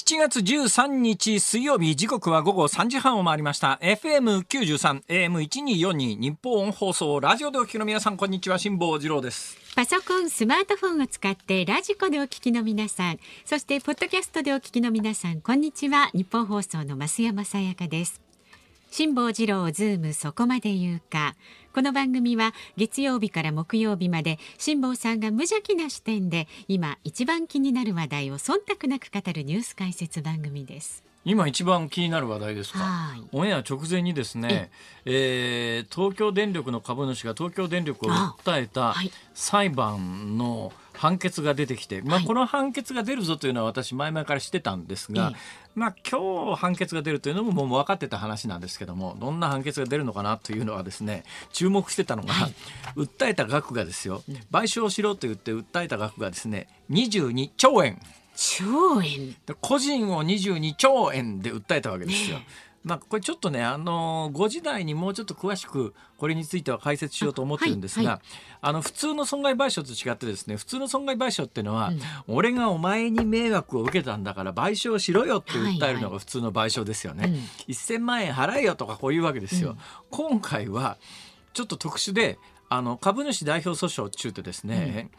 7月13日水曜日時刻は午後3時半を回りました FM93 AM1242 日本放送ラジオでお聞きの皆さんこんにちは辛坊治郎ですパソコンスマートフォンを使ってラジコでお聞きの皆さんそしてポッドキャストでお聞きの皆さんこんにちは日本放送の増山さやかです辛坊治郎ズームそこまで言うかこの番組は月曜日から木曜日まで辛坊さんが無邪気な視点で今一番気になる話題を忖度なく語るニュース解説番組です今一番気になる話題ですか、オンエア直前にですね、えー、東京電力の株主が東京電力を訴えた裁判の、はい判決が出てきて、まあ、この判決が出るぞというのは私前々からしてたんですが、はい、まあ、今日判決が出るというのももう分かってた話なんですけどもどんな判決が出るのかなというのはですね注目してたのが、はい、訴えた額がですよ賠償しろと言って訴えた額がですね22兆円。兆円個人を22兆円で訴えたわけですよ。まあ、これちょっとね、あのー、5時台にもうちょっと詳しくこれについては解説しようと思ってるんですがあ、はいはい、あの普通の損害賠償と違ってですね普通の損害賠償っていうのは、うん、俺がお前に迷惑を受けたんだから賠償しろよって訴えるのが普通の賠償ですよね。はいはいうん、1000万円払えよとかこういうわけですよ。うん、今回はちょっと特殊であの株主代表訴訟中ってですね、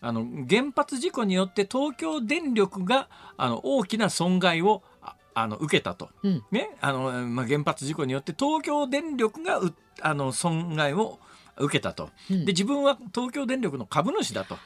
あの原発事故によって東京電力があの大きな損害をあの受けたと、うん、ねあのまあ、原発事故によって東京電力がうあの損害を受けたと、うん、で自分は東京電力の株主だと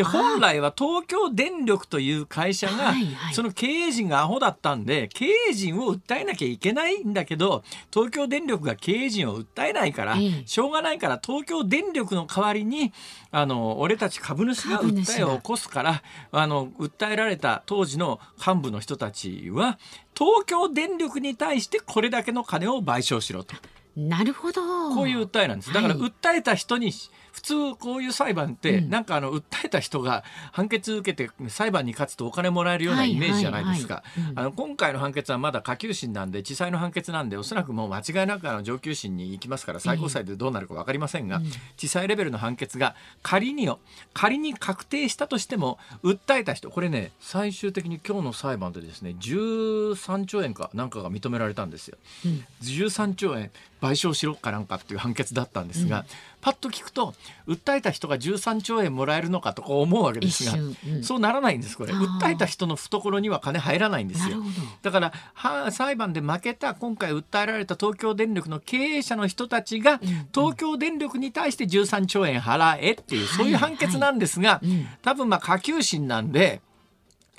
で本来は東京電力という会社が、その経営陣がアホだったんで経営陣を訴えなきゃいけないんだけど東京電力が経営陣を訴えないから、しょうがないから東京電力の代わりにあの俺たち株主が訴えを起こすからあの訴えられた当時の幹部の人たちは東京電力に対してこれだけの金を賠償しろと。なるほどこういう訴えなんですだから訴えた人に、はい普通こういう裁判って、うん、なんかあの訴えた人が判決受けて裁判に勝つとお金もらえるようなイメージじゃないですか、あの今回の判決はまだ下級審なんで地裁の判決なんでおそらくもう間違いなくあの上級審に行きますから最高裁でどうなるか分かりませんが、うん、地裁レベルの判決が仮によ仮に確定したとしても訴えた人これね最終的に今日の裁判でですね13兆円かなんかが認められたんですよ。うん、13兆円賠償しろかなんかっていう判決だったんですが、うんパッと聞くと訴えた人が13兆円もらえるのかとか思うわけですが、うん、そうならないんですこれ訴えた人の懐には金入らないんですよだからは裁判で負けた今回訴えられた東京電力の経営者の人たちが、東京電力に対して13兆円払えっていう、そういう判決なんですが、はいはいうん、多分まあ下級審なんで。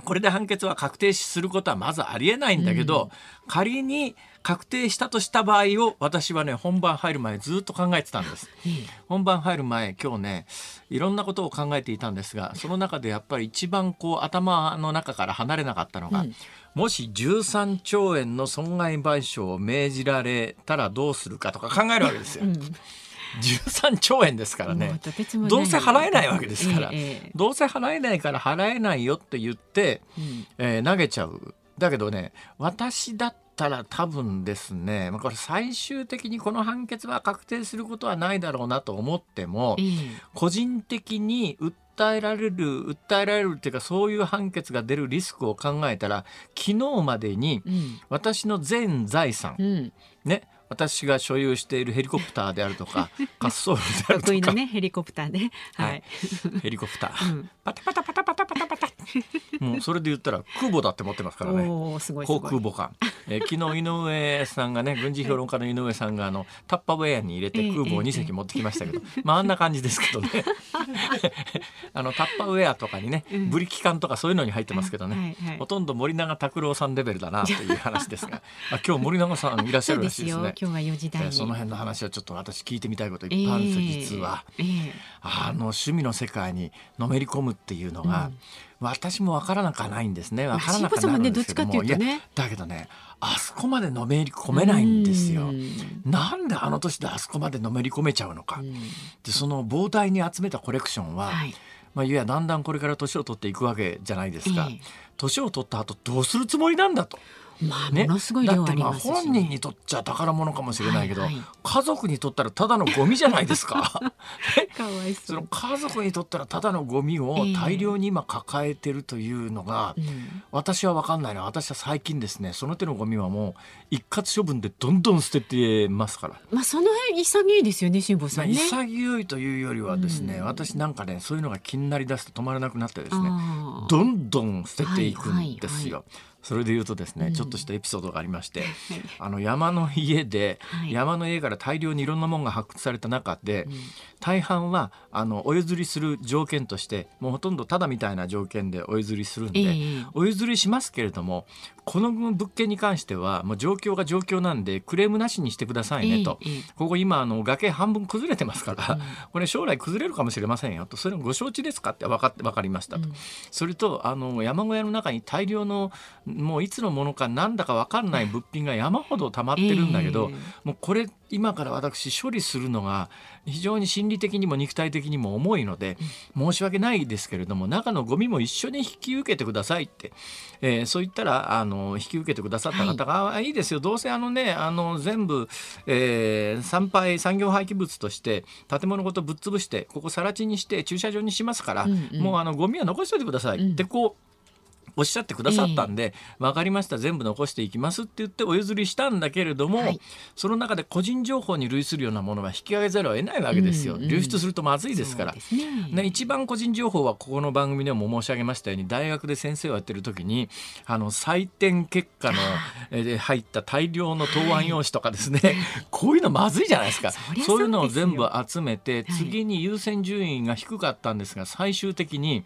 これで判決は確定することはまずありえないんだけど、うん、仮に確定したとした場合を私はね本番入る前ずっと考えてたんです、うん、本番入る前今日ねいろんなことを考えていたんですがその中でやっぱり一番こう頭の中から離れなかったのが、うん、もし13兆円の損害賠償を命じられたらどうするかとか考えるわけですよ。13兆円ですからねどうせ払えないわけですから、ええ、どうせ払えないから払えないよって言って、うん、えー、投げちゃうだけどね私だったら多分ですねこれ最終的にこの判決は確定することはないだろうなと思っても、え、個人的に訴えられる訴えられるっていうかそういう判決が出るリスクを考えたら昨日までに私の全財産、うん、ね私が所有しているヘリコプターであるとか 滑走路であるとか、ね、ヘリコプターね、はい、はい、ヘリコプター、うん、パタパタパタパタパタパタもうそれで言ったら空母だって持ってますからね航空母艦、え昨日井上さんがね軍事評論家の井上さんがあのタッパウェアに入れて空母を2隻持ってきましたけど、まああんな感じですけどね あのタッパウェアとかにね、ブリキ缶とかそういうのに入ってますけどね、はいはい、ほとんど森永卓郎さんレベルだなという話ですが、あ今日森永さんいらっしゃるらしいですね。今日は時台その辺の話はちょっと私聞いてみたいこといっぱいあるんですよ、えー、実は、えー、あの趣味の世界にのめり込むっていうのが、うん、私もわからなくはないんですねわからなくはないんですけども、ねね、だけどねあそこまでのめり込めないんですよ、うん、なんであの年であそこまでのめり込めちゃうのか、うん、でその膨大に集めたコレクションは、はいまあ、いやだんだんこれから年を取っていくわけじゃないですか、えー、年を取った後どうするつもりなんだと。まあ、ね、ものすごい量ありますし、ね、本人にとっちゃ宝物かもしれないけど、はいはい、家族にとったらただのゴミじゃないですか かわいそう家族にとったらただのゴミを大量に今抱えてるというのが、えーうん、私は分かんないな私は最近ですねその手のゴミはもう一括処分でどんどん捨ててますから、まあ、その辺潔いですよね辛坊さん、ね、潔いというよりはですね、うん、私なんかねそういうのが気になりだすと止まらなくなってですねどんどん捨てていくんですよ。はいはいはいそれで言うとですね、うん、ちょっとしたエピソードがありまして、あの山の家で、はい、山の家から大量にいろんなものが発掘された中で、うん、大半はあのお譲りする条件としてもうほとんどただみたいな条件でお譲りするんで、えー、お譲りしますけれどもこの物件に関してはもう状況が状況なんでクレームなしにしてくださいねとここ今あの崖半分崩れてますから、これ将来崩れるかもしれませんよとそれもご承知ですかって分かって分かりましたと、それとあの山小屋の中に大量のもういつのものかなんだか分かんない物品が山ほど溜まってるんだけど、もうこれ今から私処理するのが非常に心理的にも肉体的にも重いので申し訳ないですけれども中のゴミも一緒に引き受けてくださいって、えー、そう言ったらあの引き受けてくださった方が、はい、いいですよどうせあのねあの全部、えー、産廃産業廃棄物として建物ごとぶっ潰してここ更地にして駐車場にしますから、うんうん、もうあのゴミは残しておいてください、うん、ってこうおっしゃってくださったんで、えー、分かりました全部残していきますって言ってお譲りしたんだけれども、はい、その中で個人情報に類するようなものは引き上げざるを得ないわけですよ、うんうん、流出するとまずいですからね、ね、一番個人情報はここの番組でも申し上げましたように大学で先生をやってる時にあの採点結果のえ入った大量の答案用紙とかですね、はい、こういうのまずいじゃないですかそういうのを全部集めて、はい、次に優先順位が低かったんですが最終的に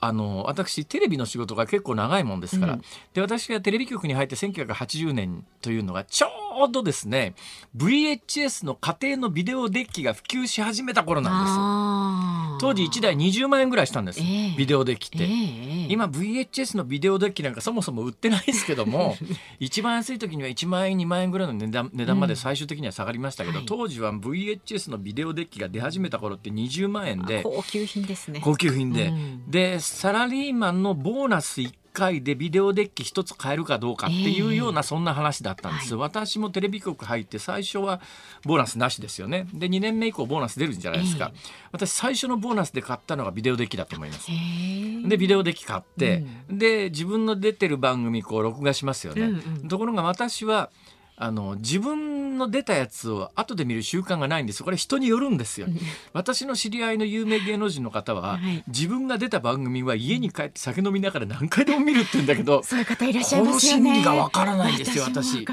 あの私テレビの仕事が結構長いもんですから、うん、で私がテレビ局に入って1980年というのがちょうどですね VHS の家庭のビデオデッキが普及し始めた頃なんです。当時1台20万円ぐらいしたんです、えー、ビデオデッキって、えー、今 VHS のビデオデッキなんかそもそも売ってないですけども 一番安い時には1万円2万円ぐらいの値段値段まで最終的には下がりましたけど、うん、当時は VHS のビデオデッキが出始めた頃って20万円で高級品ですね高級品で、うん、でサラリーマンのボーナス1回でビデオデッキ1つ買えるかどうかっていうような、そんな話だったんです、えーはい、私もテレビ局入って最初はボーナスなしですよねで2年目以降ボーナス出るんじゃないですか、えー、私最初のボーナスで買ったのがビデオデッキだと思います、えー、でビデオデッキ買って、うん、で自分の出てる番組こう録画しますよね、うんうん、ところが私はあの自分の出たやつを後で見る習慣がないんですこれ人によるんですよ、私の知り合いの有名芸能人の方は、はい、自分が出た番組は家に帰って酒飲みながら何回でも見るって言うんだけどそういう方いらっしゃいますよね心理がわからないですよ私わ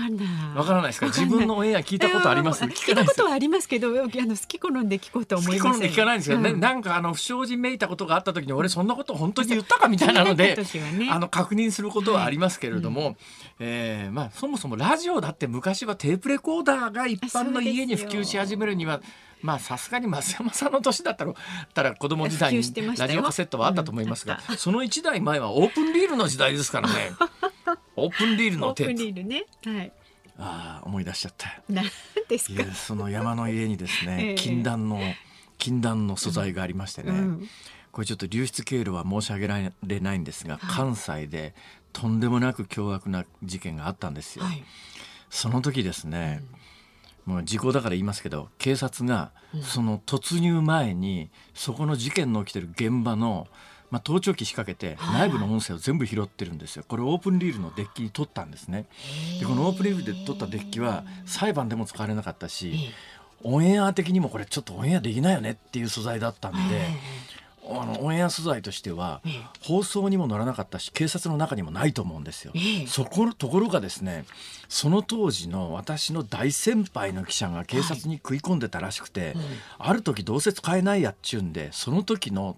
からないですか自分のオンエア聞いたことあります 聞いたことはありますけどあの好き好んで聞こうと思います、ね、聞かないんですけど、うん、なんかあの不祥事めいたことがあった時に俺そんなこと本当に言ったかみたいなので、ね、あの確認することはありますけれども、はいうんえーまあ、そもそもラジオだって昔はテープレコーダーが一般の家に普及し始めるにはまあさすがに増山さんの年だったらたら子供時代に ラジオカセットはあったと思いますが、うん、その1代前はオープンリールの時代ですからねオープンリールのテープ。オープンリールね、はいああ思い出しちゃった。なんですか。その山の家にですね、えー、禁断の禁断の素材がありましてね、うんこれちょっと流出経路は申し上げられないんですが、関西でとんでもなく凶悪な事件があったんですよ。はい、その時ですね、うん、もう時効だから言いますけど警察がその突入前にそこの事件の起きてる現場の、まあ、盗聴器仕掛けて内部の音声を全部拾ってるんですよ。これオープンリールのデッキに撮ったんですね。でこのオープンリールで撮ったデッキは裁判でも使われなかったし、オンエア的にもこれちょっとオンエアできないよねっていう素材だったんで。あのオンエア素材としては、ええ、放送にも乗らなかったし警察の中にもないと思うんですよ。え、そこのところがですねその当時の私の大先輩の記者が警察に食い込んでたらしくて、はいある時どうせ使えないやっちゅうんでその時の、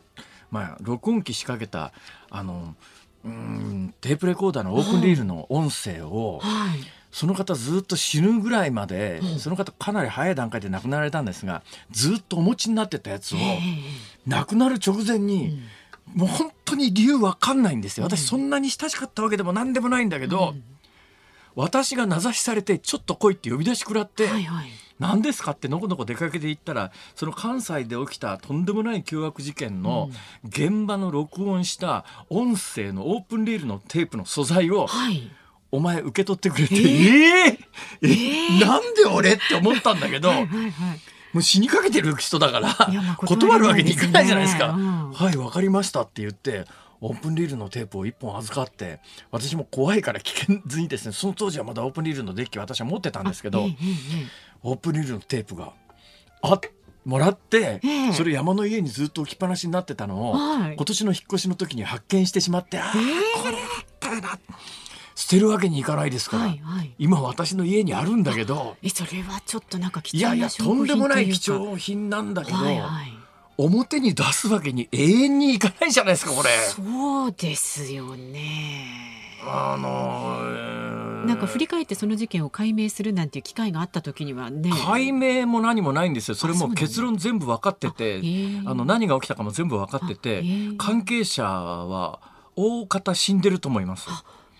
まあ、録音機仕掛けたあのうんテープレコーダーのオープンリールの音声を。はいはいその方ずっと死ぬぐらいまで、その方かなり早い段階で亡くなられたんですがずっとお持ちになってたやつを亡くなる直前に、もう本当に理由わかんないんですよ私そんなに親しかったわけでも何でもないんだけど、私が名指しされてちょっと来いって呼び出し食らって。はいはい何ですかってのこのこ出かけて行ったらその関西で起きたとんでもない凶悪事件の現場の録音した音声のオープンリールのテープの素材を、お前受け取ってくれて、えー、えー、えー、なんで俺って思ったんだけど。はいはいはいもう死にかけてる人だから、断るわけにいかないじゃないですか。はい、わかりましたって言って、オープンリールのテープを1本預かって私も怖いから危険ずにですねその当時はまだオープンリールのデッキ私は持ってたんですけど、オープンリールのテープがあっもらって、それ山の家にずっと置きっぱなしになってたのを、はい、今年の引っ越しの時に発見してしまってあ、これだったな捨てるわけにいかないですから、はいはい、今私の家にあるんだけどそれはちょっとなんか貴重いやいやとんでもない貴重品なんだけど、はいはい、表に出すわけに永遠にいかないじゃないですかこれそうですよねあのー、なんか振り返ってその事件を解明するなんていう機会があった時にはね解明も何もないんですよそれも結論全部分かっててあ、ねえあの何が起きたかも全部分かってて、関係者は大方死んでると思います。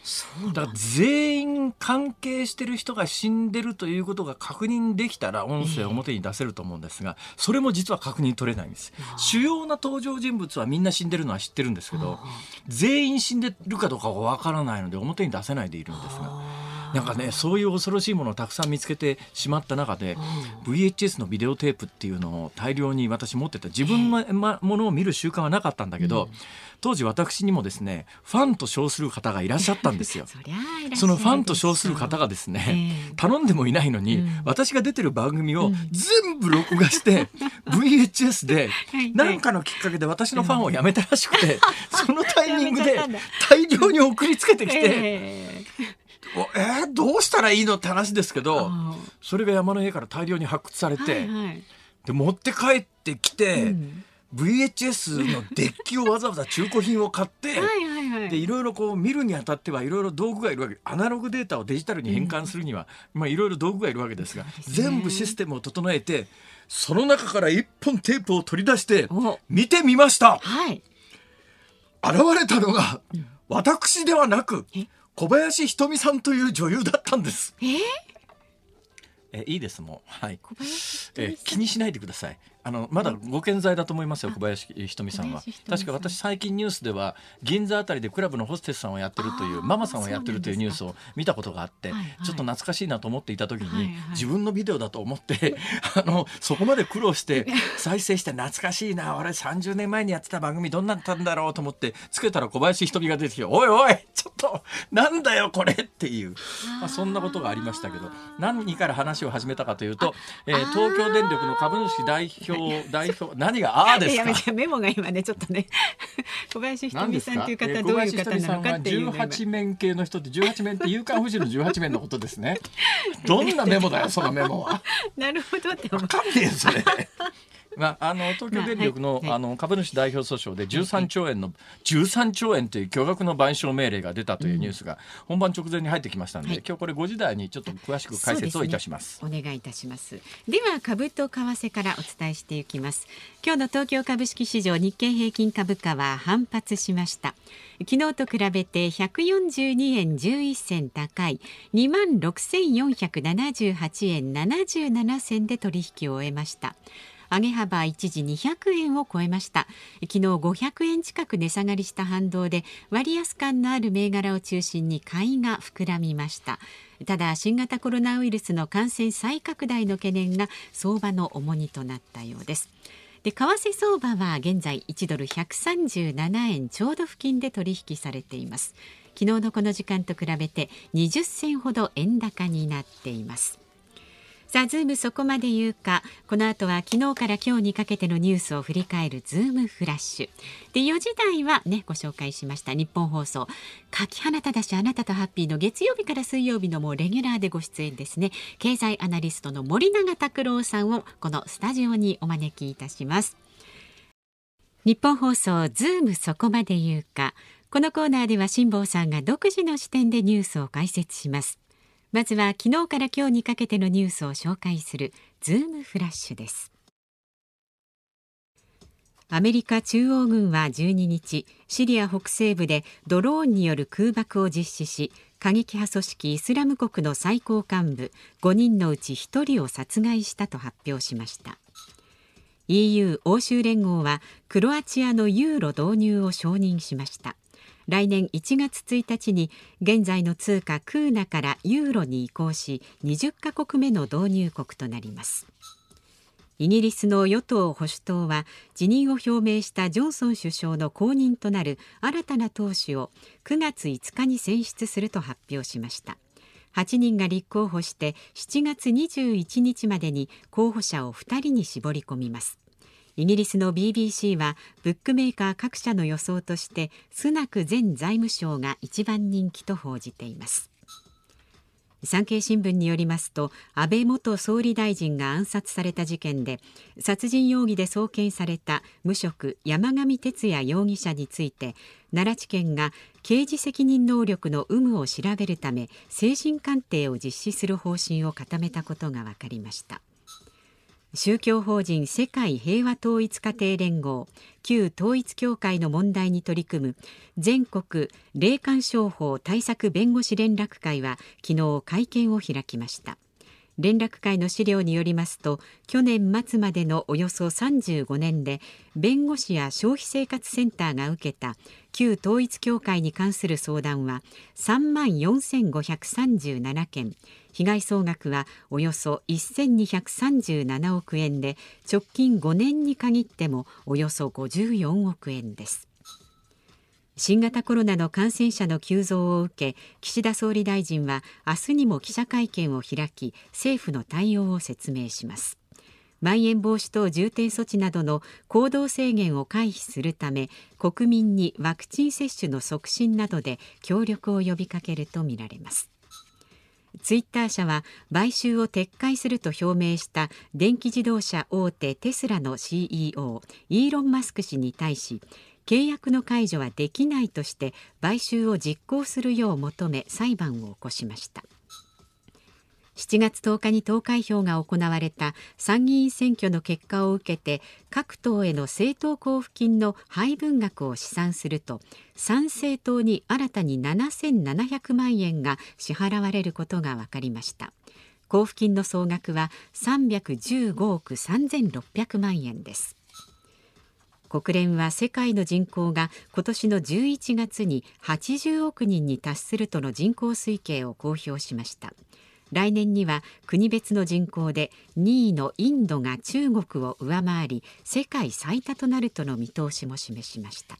そうだから全員関係してる人が死んでるということが確認できたら音声を表に出せると思うんですが、それも実は確認取れないんです主要な登場人物はみんな死んでるのは知ってるんですけど全員死んでるかどうかは分からないので表に出せないでいるんですが。なんかねそういう恐ろしいものをたくさん見つけてしまった中で、うん、VHS のビデオテープっていうのを大量に私持ってた自分のものを見る習慣はなかったんだけど、当時私にもですねファンと称する方がいらっしゃったんですよ。そのファンと称する方がですね、えー、頼んでもいないのに、うん、私が出てる番組を全部録画して、VHS で何かのきっかけで私のファンをやめたらしくて、そのタイミングで大量に送りつけてきて。えー、どうしたらいいのって話ですけどそれが山の家から大量に発掘されて、はいはい、で持って帰ってきて、うん、VHS のデッキをわざわざ中古品を買って はい、でいろいろこう見るにあたってはいろいろ道具がいるわけアナログデータをデジタルに変換するには、うん、まあ、いろいろ道具がいるわけですが、ね、全部システムを整えてその中から1本テープを取り出して見てみました、はい、現れたのが私ではなく。小林ひとみさんという女優だったんです。えーえいいですもう、はいえ気にしないでくださいあのまだご健在だと思いますよ、小林ひとみさんは。確か私最近ニュースでは銀座あたりでクラブのホステスさんをやってるというママさんをやってるというニュースを見たことがあって、ちょっと懐かしいなと思っていた時に、自分のビデオだと思って あのそこまで苦労して再生して懐かしいな俺30年前にやってた番組どんなったんだろうと思ってつけたら小林ひとみが出てきて「おいおいちょっとなんだよこれ」っていう、まあ、そんなことがありましたけど何から話を始めたかというと、え東京電力の株主代表表代表、何がああですか。メモが今ねちょっとね 小林ひとみさんという方どういう方なのかっていう。十八面系の人って十八面って夕刊富士の十八面のことですね。どんなメモだよそのメモは。なるほどって思う。わかんねえそれ。まあ、あの東京電力の,、あの株主代表訴訟で13兆円の、はい、13兆円という巨額の賠償命令が出たというニュースが本番直前に入ってきましたので、今日これ5時台にちょっと詳しく解説をいたします。すね、お願いいたしますでは株と為替からお伝えしていきます今日の東京株式市場日経平均株価は反発しました昨日と比べて142円11銭高い2万6478円77銭で取引を終えました上げ幅一時200円を超えました昨日500円近く値下がりした反動で割安感のある銘柄を中心に買いが膨らみましたただ新型コロナウイルスの感染再拡大の懸念が相場の重荷となったようですで為替相場は現在1ドル137円ちょうど付近で取引されています昨日のこの時間と比べて20銭ほど円高になっていますさあズームそこまで言うかこの後は昨日から今日にかけてのニュースを振り返るズームフラッシュで4時台はねご紹介しました日本放送柿花忠しあなたとハッピーの月曜日から水曜日のもうレギュラーでご出演ですね経済アナリストの森永卓郎さんをこのスタジオにお招きいたします日本放送ズームそこまで言うかこのコーナーでは辛坊さんが独自の視点でニュースを解説しますまずは昨日から今日にかけてのニュースを紹介するズームフラッシュですアメリカ中央軍は12日シリア北西部でドローンによる空爆を実施し過激派組織イスラム国の最高幹部5人のうち1人を殺害したと発表しました EU 欧州連合はクロアチアのユーロ導入を承認しました来年1月1日に現在の通貨クーナからユーロに移行し20カ国目の導入国となりますイギリスの与党・保守党は辞任を表明したジョンソン首相の後任となる新たな党首を9月5日に選出すると発表しました8人が立候補して7月21日までに候補者を2人に絞り込みますイギリスの BBC はブックメーカー各社の予想としてスナク前財務省が一番人気と報じています産経新聞によりますと安倍元総理大臣が暗殺された事件で殺人容疑で送検された無職山上徹也容疑者について奈良地検が刑事責任能力の有無を調べるため精神鑑定を実施する方針を固めたことが分かりました宗教法人世界平和統一家庭連合旧統一教会の問題に取り組む全国霊感商法対策弁護士連絡会は昨日会見を開きました連絡会の資料によりますと去年末までのおよそ35年で弁護士や消費生活センターが受けた旧統一教会に関する相談は3万4537件被害総額はおよそ1237億円で直近5年に限ってもおよそ54億円です。新型コロナの感染者の急増を受け岸田総理大臣は明日にも記者会見を開き政府の対応を説明しますまん延防止等重点措置などの行動制限を回避するため国民にワクチン接種の促進などで協力を呼びかけるとみられますツイッター社は買収を撤回すると表明した電気自動車大手テスラの CEO イーロン・マスク氏に対し契約の解除はできないとして買収を実行するよう求め裁判を起こしました7月10日に投開票が行われた参議院選挙の結果を受けて各党への政党交付金の配分額を試算すると参政党に新たに7700万円が支払われることが分かりました交付金の総額は315億3600万円です国連は世界の人口が今年の11月に80億人に達するとの人口推計を公表しました来年には国別の人口で2位のインドが中国を上回り世界最多となるとの見通しも示しました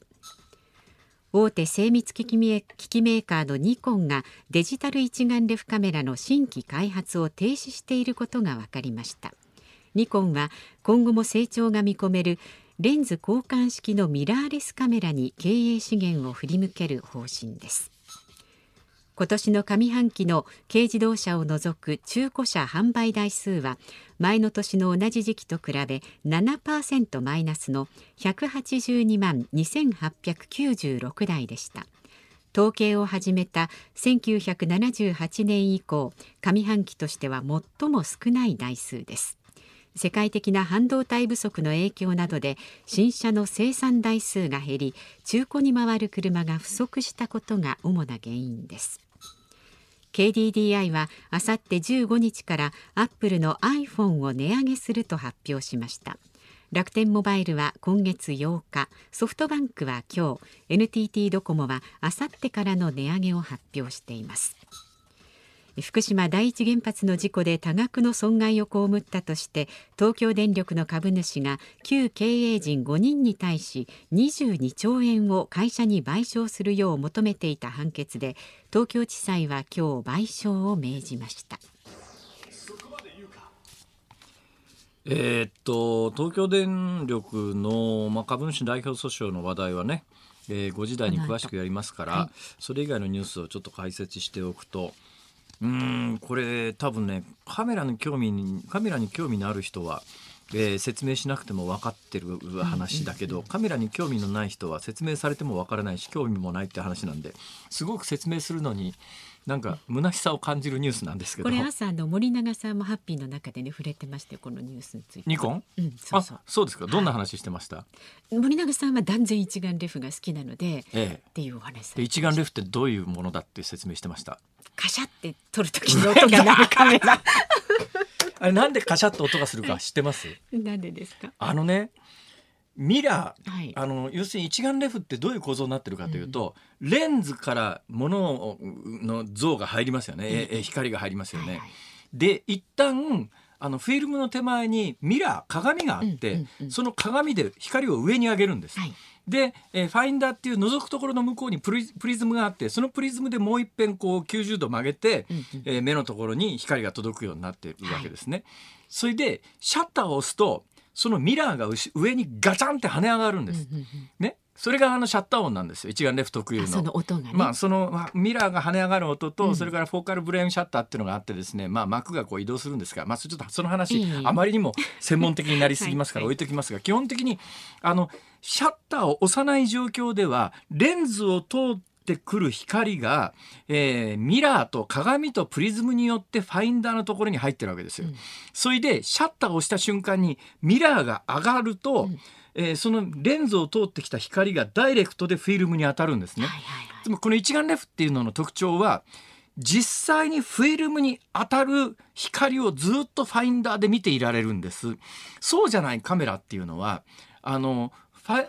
大手精密機器メーカーのニコンがデジタル一眼レフカメラの新規開発を停止していることが分かりましたニコンは今後も成長が見込めるレンズ交換式のミラーレスカメラに経営資源を振り向ける方針です今年の上半期の軽自動車を除く中古車販売台数は前の年の同じ時期と比べ7%マイナスの182万2896台でした統計を始めた1978年以降上半期としては最も少ない台数です世界的な半導体不足の影響などで新車の生産台数が減り中古に回る車が不足したことが主な原因です KDDI はあさって15日からアップルの iPhone を値上げすると発表しました楽天モバイルは今月8日ソフトバンクは今日 NTT ドコモはあさってからの値上げを発表しています福島第一原発の事故で多額の損害を被ったとして東京電力の株主が旧経営陣5人に対し22兆円を会社に賠償するよう求めていた判決で東京地裁は今日賠償を命じました。えー、っと東京電力の、まあ、株主代表訴訟の話題はね、えー、5時台に詳しくやりますから、はい、それ以外のニュースをちょっと解説しておくと。うんこれ多分ねカメラの興味にカメラに興味のある人はえー、説明しなくても分かってる話だけど、カメラに興味のない人は説明されても分からないし興味もないって話なんですごく説明するのになんか虚しさを感じるニュースなんですけどこれ朝の森永さんもハッピーの中でね触れてましたよこのニュースについてニコン、うん、そうそうそうですかどんな話してました、はい、森永さんは断然一眼レフが好きなので、ええっていうお話で一眼レフってどういうものだって説明してましたカシャって撮る時の音が鳴るカメラ あれなんでカシャって音がするか知ってますなんでですかあのねミラー、はい、あの要するに一眼レフってどういう構造になってるかというと、うん、レンズからものの像が入りますよね、うん、光が入りますよね。はいはい、で一旦あのフィルムの手前にミラー鏡があって、うんうんうん、その鏡で光を上に上げるんです。はいで、えー、ファインダーっていう覗くところの向こうにプリズムがあってそのプリズムでもう一遍こう90度曲げて、うんうん、えー、目のところに光が届くようになっているわけですね。はい、それでシャッターを押すとそのミラーが上にガチャンって跳ね上がるんです。うんうんうん、ねそれがあのシャッター音なんですよ一眼レフ特有のその音が、ね、まあ、そのミラーが跳ね上がる音と、うん、それからフォーカルブレーンシャッターっていうのがあってですね、まあ、膜がこう移動するんですが、まあ、ちょっとその話、あまりにも専門的になりすぎますから置いときますがはい、基本的にあのシャッターを押さない状況ではレンズを通ってくる光が、えー、ミラーと鏡とプリズムによってファインダーのところに入ってるわけですよ。うん、それでシャッターを押した瞬間にミラーが上がると、うんえー、そのレンズを通ってきた光がダイレクトでフィルムに当たるんですね。はいはいはい、この一眼レフっていうのの特徴は実際にフィルムに当たる光をずっとファインダーで見ていられるんです。そうじゃないカメラっていうのはあの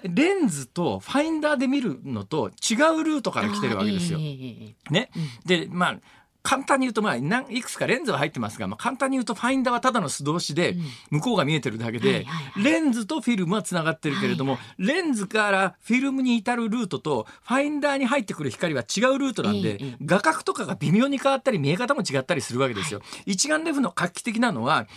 レンズとファインダーで見るのと違うルートから来てるわけですよ。ね、でまあ簡単に言うと、まあ、いくつかレンズは入ってますが、まあ、簡単に言うとファインダーはただの素通しで向こうが見えてるだけで、レンズとフィルムはつながってるけれども、レンズからフィルムに至るルートとファインダーに入ってくる光は違うルートなんで、画角とかが微妙に変わったり見え方も違ったりするわけですよ。一眼レフの画期的なのは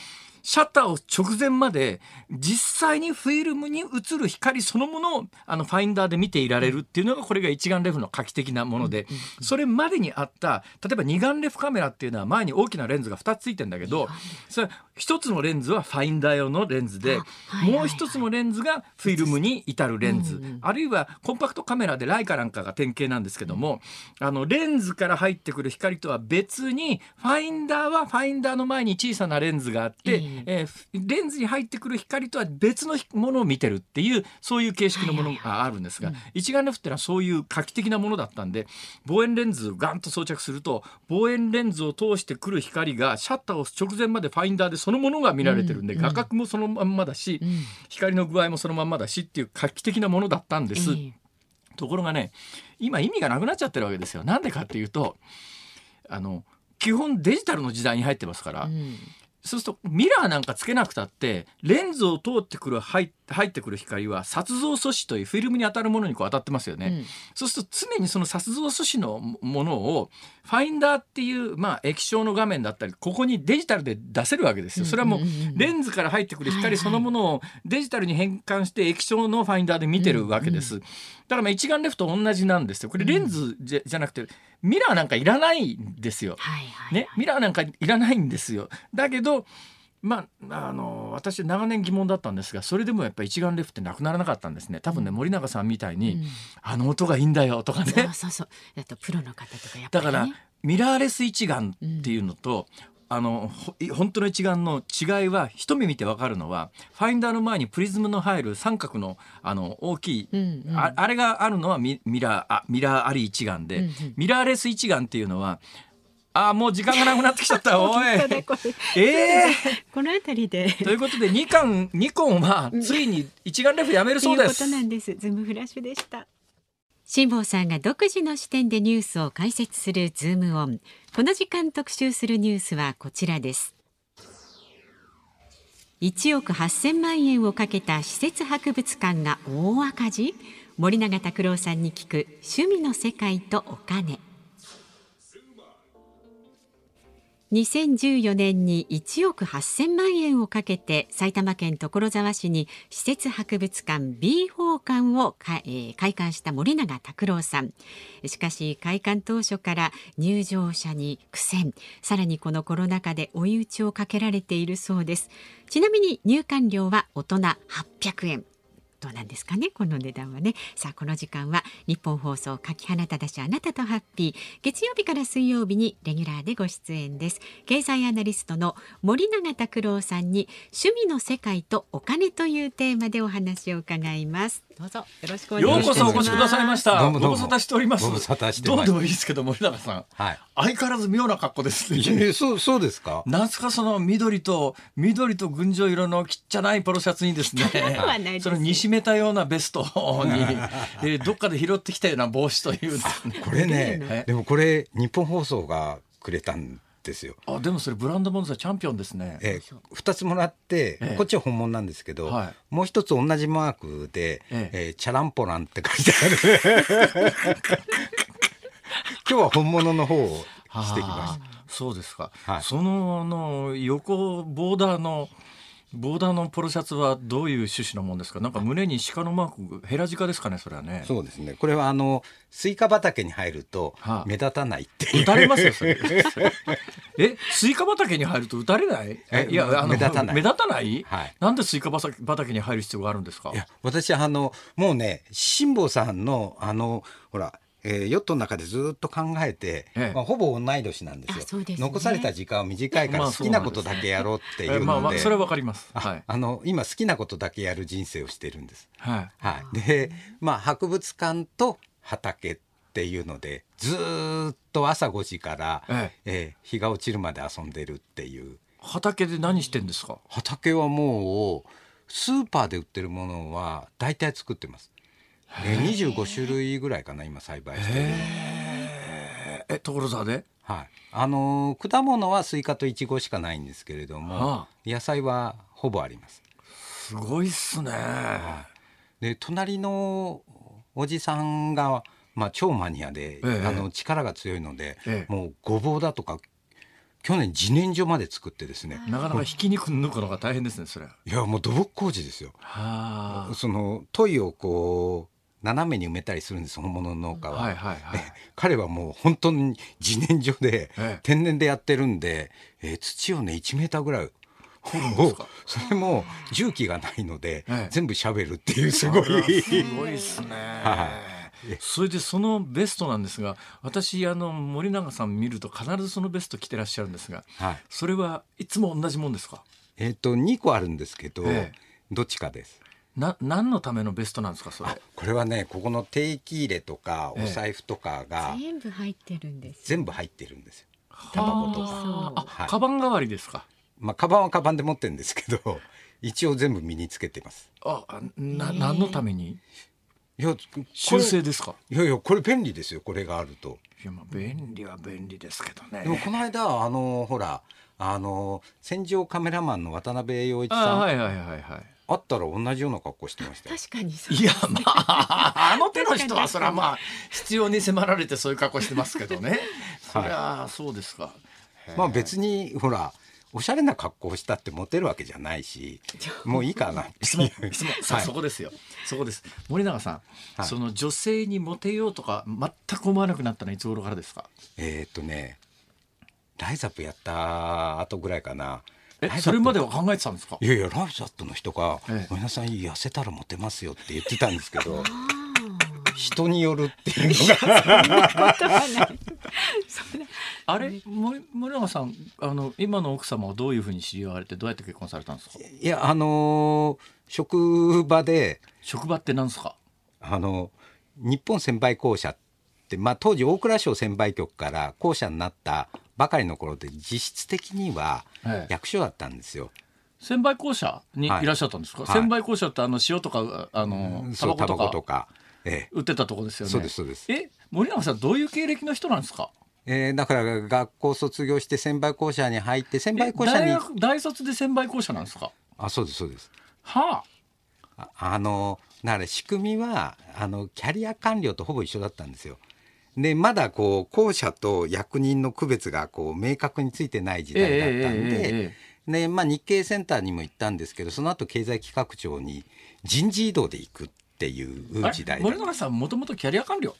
シャッターを直前まで実際にフィルムに映る光そのものをあのファインダーで見ていられるっていうのがこれが一眼レフの画期的なもので、それまでにあった例えば二眼レフカメラっていうのは前に大きなレンズが2つついてんだけどそれ1つのレンズはファインダー用のレンズで、もう1つのレンズがフィルムに至るレンズ、あるいはコンパクトカメラでライカなんかが典型なんですけども、あのレンズから入ってくる光とは別にファインダーはファインダーの前に小さなレンズがあって、えー、レンズに入ってくる光とは別のものを見てるっていうそういう形式のものがあるんですが、はいはいはい、一眼レフっていうのはそういう画期的なものだったんで望遠レンズをガンと装着すると望遠レンズを通してくる光がシャッターを直前までファインダーでそのものが見られてるんで、うん、画角もそのまんまだし、うん、光の具合もそのまんまだしっていう画期的なものだったんです。えー、ところがね今意味がなくなっちゃってるわけですよ。なんでかっていうとあの基本デジタルの時代に入ってますから、うそうするとミラーなんかつけなくたってレンズを通ってくる入ってくる光は撮像素子というフィルムに当たるものにこう当たってますよね、うん、そうすると常にその撮像素子のものをファインダーっていうまあ液晶の画面だったりここにデジタルで出せるわけですよそれはもうレンズから入ってくる光そのものをデジタルに変換して液晶のファインダーで見てるわけですだからまあ一眼レフと同じなんですよこれレンズじゃなくて、ミラーなんかいらないんですよ。はいはいはい、ね、ミラーなんかいらないんですよ。だけどまあ、あの私長年疑問だったんですがそれでもやっぱ一眼レフってなくならなかったんですね多分ね、森永さんみたいに、うん、あの音がいいんだよとかねそうそうそうだとプロの方とかやっぱり、ね、だからミラーレス一眼っていうのと、うんあの本当の一眼の違いは一目見て分かるのはファインダーの前にプリズムの入る三角のあの大きい、うんうん、ああれがあるのはミラーあミラーあり一眼で、うんうん、ミラーレス一眼っていうのはあもう時間がなくなってきちゃった おいええー、この辺りでということで二巻ニコンはついに一眼レフやめるそうです。ということなんですズームフラッシュでした。辛坊さんが独自の視点でニュースを解説するズームオン。この時間特集するニュースはこちらです。1億8000万円をかけた施設博物館が大赤字森永卓郎さんに聞く趣味の世界とお金。2014年に1億8000万円をかけて埼玉県所沢市に施設博物館 b ー館を、えー、開館した森永拓郎さんしかし開館当初から入場者に苦戦さらにこのコロナ禍で追い打ちをかけられているそうですちなみに入館料は大人800円どうなんですかねこの値段はねさあこの時間は日本放送柿花しあなたとハッピー月曜日から水曜日にレギュラーでご出演です経済アナリストの森永卓郎さんに趣味の世界とお金というテーマでお話を伺いますどうぞよろしくお願いしますようこそお越しくださいましたどうもどうもご無沙汰しておりますどうどういいですけど森永さん、はい、相変わらず妙な格好ですね。そう、そうですか。なんすか、その緑と、緑と群青色のきっちゃないポロシャツにですね。そのにしめたようなベストに、えー、どっかで拾ってきたような帽子という、ね。これね、でも、これ、日本放送がくれたん。ですよあでもそれブランドものさチャンピオンですね、えー、2つもらって、えー、こっちは本物なんですけど、はい、もう一つ同じマークで「えー、えー、チャランポラン」って書いてある 今日は本物の方をしてきます。そうですか。はい、そのの横ボーダーのボーダーのポロシャツはどういう趣旨のもんですか。なんか胸に鹿のマーク、ヘラジカですかね、それはね。そうですね。これはあのスイカ畑に入ると目立たないって打たれますよそれ。え、スイカ畑に入ると打たれない？え、いやあの目立たない。目立たない？はい。なんでスイカ畑に入る必要があるんですか。いや、私あのもうね、辛坊さんのあのほらえー、ヨットの中でずっと考えて、ええ、まあ、ほぼ同い年なんですよ、ね、残された時間は短いから好きなことだけやろうっていうので、まあ、ねまあ、それはわかります、はい、あの今好きなことだけやる人生をしてるんです、はいはい、で、まあ、博物館と畑っていうのでずっと朝5時から、えええー、日が落ちるまで遊んでるっていう畑で何してんですか畑はもうスーパーで売ってるものは大体作ってますえ25種類ぐらいかな今栽培してるえ所沢で、はいあのー、果物はスイカとイチゴしかないんですけれども、はあ、野菜はほぼあります。すごいっすね、はい、で隣のおじさんが、まあ、超マニアで、えー、あの力が強いので、えー、もうごぼうだとか去年自然薯まで作ってですねなかなかひき肉抜くのが大変ですねそれいやもう土木工事ですよそのトイをこ斜めに埋めたりするんです本物の農家ははいはいはい、彼はもう本当に自然薯で、ええ、天然でやってるんで、えー、土をね1メーターぐらいそれも重機がないので、え、全部しゃべるっていうすごい。すごいですね、はいそれでそのベストなんですが私あの森永さん見ると必ずそのベスト着てらっしゃるんですが、はい、それはいつも同じもんですかえっ、ー、と2個あるんですけど、ええ、どっちかですな何のためのベストなんですかそれこれはねここの定期入れとかお財布とかが、全部入ってるんです全部入ってるんですよタバコとかあ、はい、カバン代わりですかまあカバンはカバンで持ってるんですけど 一応全部身につけてますあな何のためにいや修正ですかいやいやこれ便利ですよこれがあるといやまあ便利は便利ですけどねでもこの間あのほらあの戦場カメラマンの渡辺陽一さんははははいいいい会ったら同じような格好してました確かにそう、ね、いやまああの手の人はそれはまあ必要に迫られてそういう格好してますけどね そりゃそうですか、まあ別にほらおしゃれな格好をしたってモテるわけじゃないし、もういいかな。質問、質問、さあ、そこですよ。そこです。森永さん、はい、その女性にモテようとか全く思わなくなったのはいつ頃からですか。えー、っとね、ライザップやった後ぐらいかな。えそれまでは考えてたんですかいやいやラチャットの人が、ごめんなさい痩せたらモテますよって言ってたんですけど人によるっていうのがあれ森永さんあの今の奥様をどういうふうに知り合われてどうやって結婚されたんですかいやあのー、職場で職場って何ですかあの日本専売公社って、まあ、当時大蔵省専売局から公社になったばかりの頃で実質的には役所だったんですよ。専売公社にいらっしゃったんですか、はい、専売公社ってあの塩とかあのタバコとかええ、売ってたとこですよね、そうですそうですえ森永さんどういう経歴の人なんですかえー、だから学校卒業して専売公社に入って専売公社に大卒で専売公社なんですかあそうですそうですはああのだから仕組みはあのキャリア官僚とほぼ一緒だったんですよでまだこう後者と役人の区別がこう明確についてない時代だったんでえー、まあ、日経センターにも行ったんですけどその後経済企画庁に人事異動で行くっていう時代森永さんもともとキャリア官僚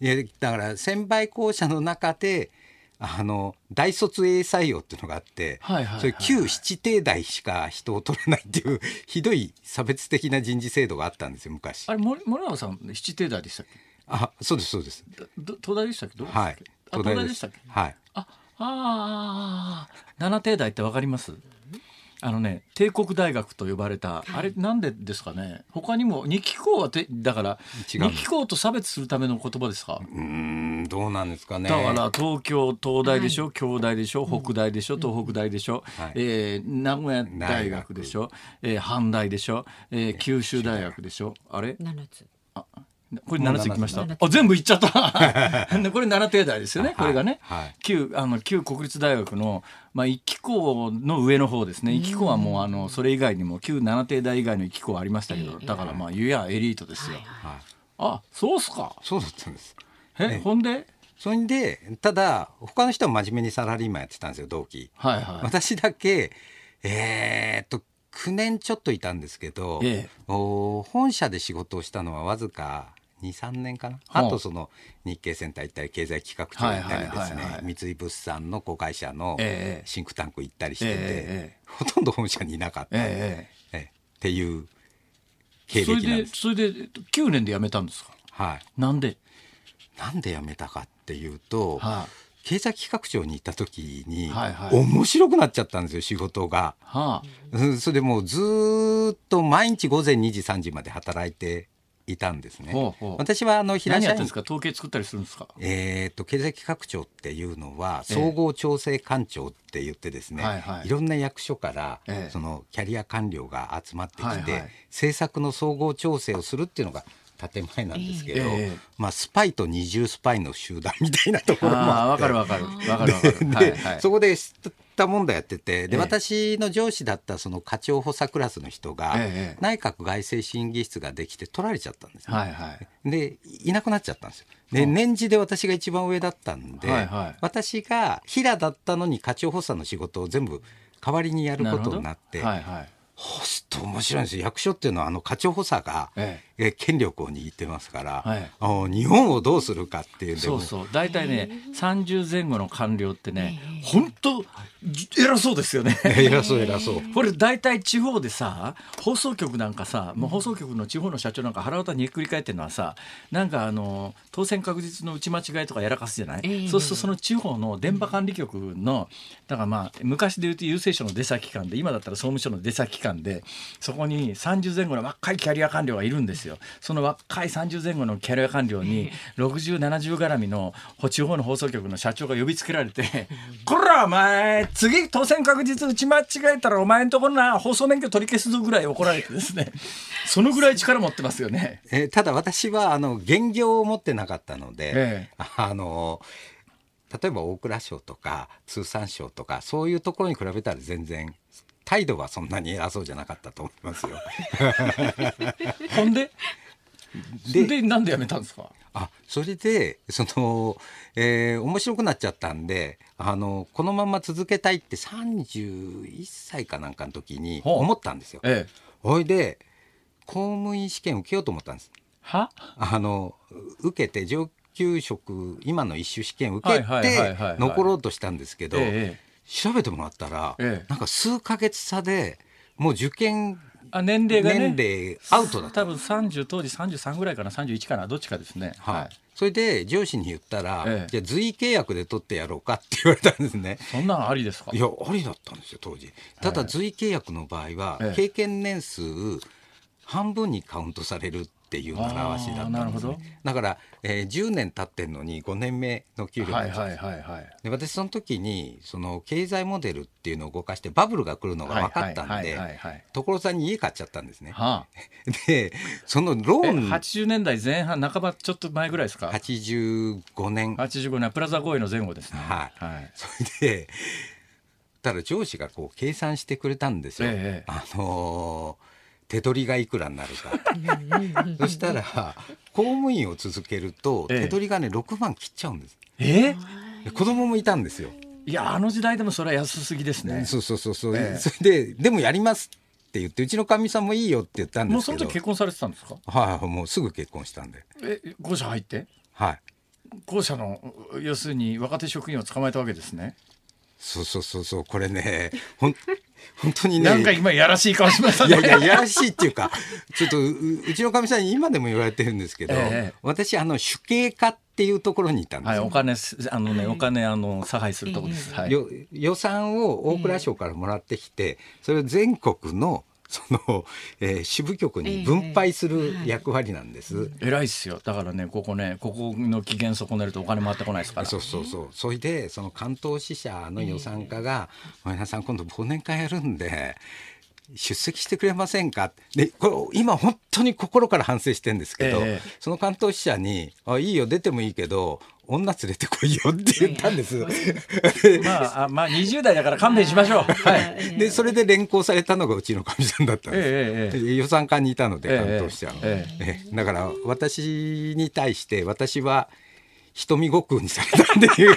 いやだから専売公社の中であの大卒 A 採用っていうのがあって、はいはい、それ旧七帝代しか人を取らないっていうひどい差別的な人事制度があったんですよ昔あれ森永さん七帝大でしたっけあそうですそうです東大でしたっけどはい東大でしたっけはいああ、七帝大ってわかりますあのね帝国大学と呼ばれた、あれなんでですかね他にも二機構はてだから二機構と差別するための言葉ですかうんどうなんですかねだから東京東大でしょ、はい、京大でしょ北大でしょ、うん、東北大でしょ、うん、えー、名古屋大学でしょ、えー、阪大でしょ、えー、九州大学でしょあれ7つあこれ七ついきました。あ、全部いっちゃった。これ七定大ですよね、これがね。はい、旧、あの、旧国立大学の、まあ、一機校の上の方ですね。一機校はもう、あの、それ以外にも、旧七定大以外の一機校ありましたけど、だからまあ、ゆやエリートですよ。あ、そうっすか。そうだったんです。え、ほんでそれで、ただ、他の人は真面目にサラリーマンやってたんですよ、同期。はいはい、私だけ、えー、っと、9年ちょっといたんですけど、ええ、お本社で仕事をしたのはわずか23年かな、あとその日経センター行ったり経済企画庁行ったりですね、三井物産の子会社のシンクタンク行ったりしてて、えええ、ほとんど本社にいなかった、ええっていう経歴なんですそれでそれで9年で辞めたんですかはいなんでなんで辞めたかっていうと、はあ、経済企画庁に行った時に、はいはい、面白くなっちゃったんですよ仕事が、はあ、それでもうずっと毎日午前2時3時まで働いていたんですね。ほうほう私はあの平社員統計作ったりするんですか。えっ、と経済企画庁っていうのは総合調整官庁って言ってですね、えーいろんな役所から、そのキャリア官僚が集まってきて、はいはい、政策の総合調整をするっていうのが建前なんですけど、まあ、スパイと二重スパイの集団みたいなところもあってかるわかるわかるわかる、そこでたもんだやっててで、私の上司だったその課長補佐クラスの人が、内閣外政審議室ができて取られちゃったんです、ね、はいでいなくなっちゃったんですよで年次で私が一番上だったんで、はいはい、私が平だったのに課長補佐の仕事を全部代わりにやることになって。はいはホスト面白いんですよ役所っていうのはあの課長補佐が権力を握ってますから、はい、日本をどうするかっていうそうそう大体ね30前後の官僚ってね本当偉そうですよね偉そう偉そう これ大体地方でさ放送局なんかさもう放送局の地方の社長なんか腹渡にひっくり返ってるのはさなんかあの当選確実の打ち間違いとかやらかすじゃない、えー、そうするとその地方の電波管理局のだからまあ昔で言うと郵政省の出先機関で今だったら総務省の出先機関でそこに30前後の若いキャリア官僚がいるんですよですよその若い30前後のキャリア官僚に6070 絡みの地方の放送局の社長が呼びつけられて「こらお前次当選確実打ち間違えたらお前んところな放送免許取り消すぞ」ぐらい怒られてですね そのぐらい力持ってますよね。えただ私はあの現業を持ってなかったので、えあの例えば大蔵省とか通産省とかそういうところに比べたら全然態度はそんなに偉そうじゃなかったと思いますよ。ほんででなんで辞めたんですかあそれでその、えー、面白くなっちゃったんであのこのまま続けたいって31歳かなんかの時に思ったんですよ。ええ、ほいで公務員試験受けようと思ったんです。はあの受けて上級職今の一種試験受けて残ろうとしたんですけど、ええ、調べてもらったら、ええ、なんか数か月差でもう受験あ年齢が、ね、年齢アウトだった多分30当時33ぐらいかな31かなどっちかですねはい、はい、それで上司に言ったら、ええ、じゃあ随意契約で取ってやろうかって言われたんですねそんなのありですかいやありだったんですよ当時ただ随意契約の場合は、え、経験年数半分にカウントされるっていう習しだったんですね、だから、えー、10年経ってんのに5年目の給料はいはいはいはい、で私その時にその経済モデルっていうのを動かしてバブルが来るのが分かったんで所さんに家買っちゃったんですね、はあ、でそのローン80年代前半半ばちょっと前ぐらいですか85年85年プラザ合意の前後ですねはい、はい、それでただ上司がこう計算してくれたんですよ、ええ、あのー手取りがいくらになるか そしたら公務員を続けると手取りがね6万切っちゃうんです。ええ子供もいたんですよ。いやあの時代でもそれは安すぎですね。そうそうそうそう。えー、それででもやりますって言ってうちのかみさんもいいよって言ったんですもうその時結婚されてたんですか。はい、あ、もうすぐ結婚したんで。え校舎入って。はい。校舎の要するに若手職員を捕まえたわけですね。そうそうそうそうこれね ほん本当にねなんか今やらしい顔しました、ね、いやいややらしいっていうかちょっとうちのかみさんに今でも言われてるんですけど、ええ、私あの主計家っていうところにいたんです、ね、はい、お金あのね、お金あの差配するところです、はい、予算を大蔵省からもらってきて、それを全国のその、えー、支部局に分配する役割なんです。えーはい、偉いっすよだからねここねここの期限損ねるとお金回ってこないですから。そうそうそうそれでその関東支社の予算課が「えー、皆さん今度忘年会やるんで」出席してくれませんかでこれ今本当に心から反省してるんですけど、えその関東支社にあ「いいよ出てもいいけど女連れてこいよ」って言ったんです。まあ、まあ、20代だから勘弁しましょう。はい、でそれで連行されたのがうちのかみさんだったんです、え、予算課にいたので関東支社の、えだから私に対して私は瞳悟空にされたっていう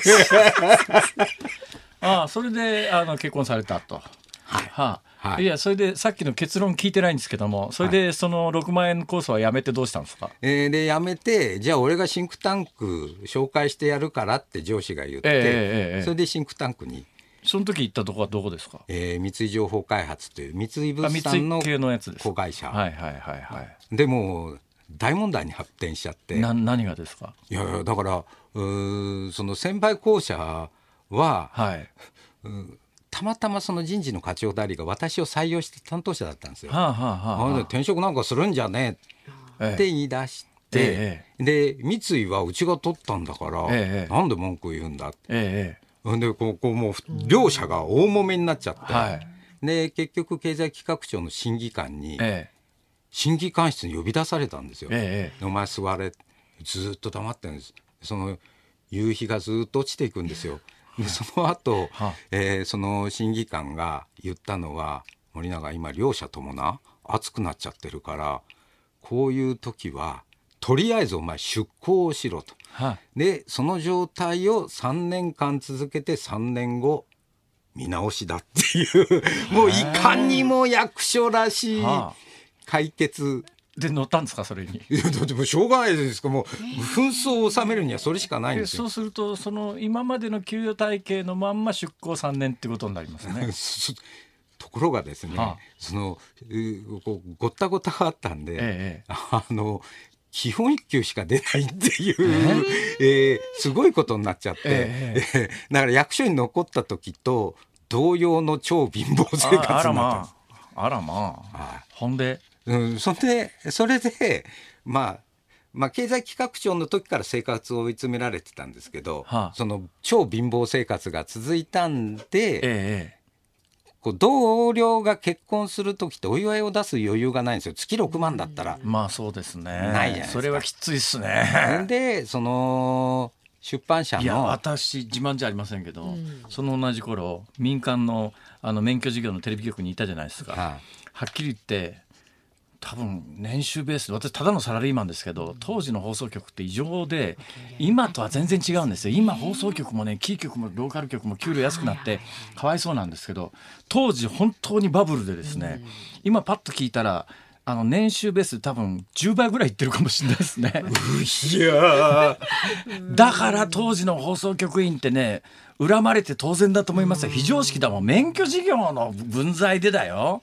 ああそれであの結婚されたと。はいはあはい、いやそれでさっきの結論聞いてないんですけどもそれでその6万円コースはやめてどうしたんですか、はい、えでやめてじゃあ俺がシンクタンク紹介してやるからって上司が言って、えーえー、それでシンクタンクに。その時行ったとこはどこですか、えー、三井情報開発という三井物産の子会社はいはいはいはいでも大問題に発展しちゃってな何がですかいやだからうその先輩校舎は、はい、うんたまたまその人事の課長代理が私を採用して担当者だったんですよ。は転職なんかするんじゃねえって言い出して、ええ、で三井はうちが取ったんだから、ええ、なんで文句言うんだって、ええ、でここもう両者が大揉めになっちゃって、はい、で結局経済企画庁の審議官に、審議官室に呼び出されたんですよ。ええ、お前座れずっと黙ってるんですその夕日がずっと落ちていくんですよ。でその後、えー、その審議官が言ったのは森永今両者ともな熱くなっちゃってるからこういう時はとりあえずお前出向をしろと、はい、でその状態を3年間続けて3年後見直しだっていうもういかにも役所らしい解決で乗ったんですかそれにいやでもしょうがないですかもう紛争を収めるにはそれしかないんですよそうするとその今までの給与体系のまんま出向三年ってことになりますね ところがですね、はあ、そのうごったごたあったんで、ええ、あの基本一級しか出ないっていう、えー、えー、すごいことになっちゃって、えー、えー、だから役所に残った時と同様の超貧乏生活になったんです。あらまあ、まあ、はい、ほんでうん、そんで、それで、まあ、まあ、経済企画庁の時から生活を追い詰められてたんですけど、はあ、その超貧乏生活が続いたんで、ええ、こう同僚が結婚する時ってお祝いを出す余裕がないんですよ月6万だったらまあそうですねないじゃないですかそれはきついっすねでその出版社の私自慢じゃありませんけど、うん、その同じ頃民間のあの免許事業のテレビ局にいたじゃないですか、はあ、はっきり言って多分年収ベースで私ただのサラリーマンですけど当時の放送局って異常で今とは全然違うんですよ今放送局もねキー局もローカル局も給料安くなってかわいそうなんですけど当時本当にバブルでですね今パッと聞いたらあの年収ベース多分10倍ぐらいいってるかもしれないですね。い や だから当時の放送局員ってね恨まれて当然だと思いますよ非常識だもん免許事業の分際でだよ。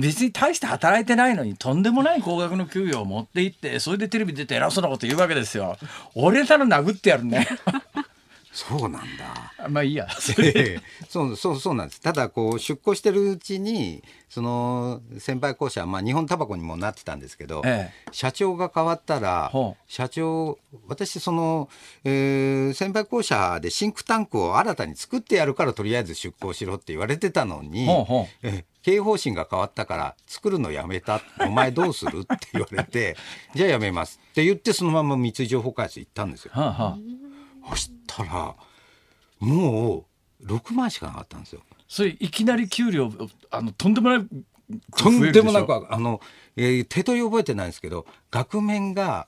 別に大して働いてないのにとんでもない高額の給与を持っていってそれでテレビ出て偉そうなこと言うわけですよ俺なら殴ってやるね そうなんだ。まあいいや。そうそうそうなんです。ただこう出向してるうちにその先輩校舎まあ日本タバコにもなってたんですけど、ええ、社長が変わったら社長私その、えー、先輩校舎でシンクタンクを新たに作ってやるからとりあえず出向しろって言われてたのに、ほうほうえ経営方針が変わったから作るのやめたお前どうするって言われて じゃあやめますって言ってそのまま三井情報開発行ったんですよ。はあはあ、そしたらもう6万しかなかったんですよ。それいきなり給料あのとんでもないとんでもなくあの、えー、手取り覚えてないんですけど額面が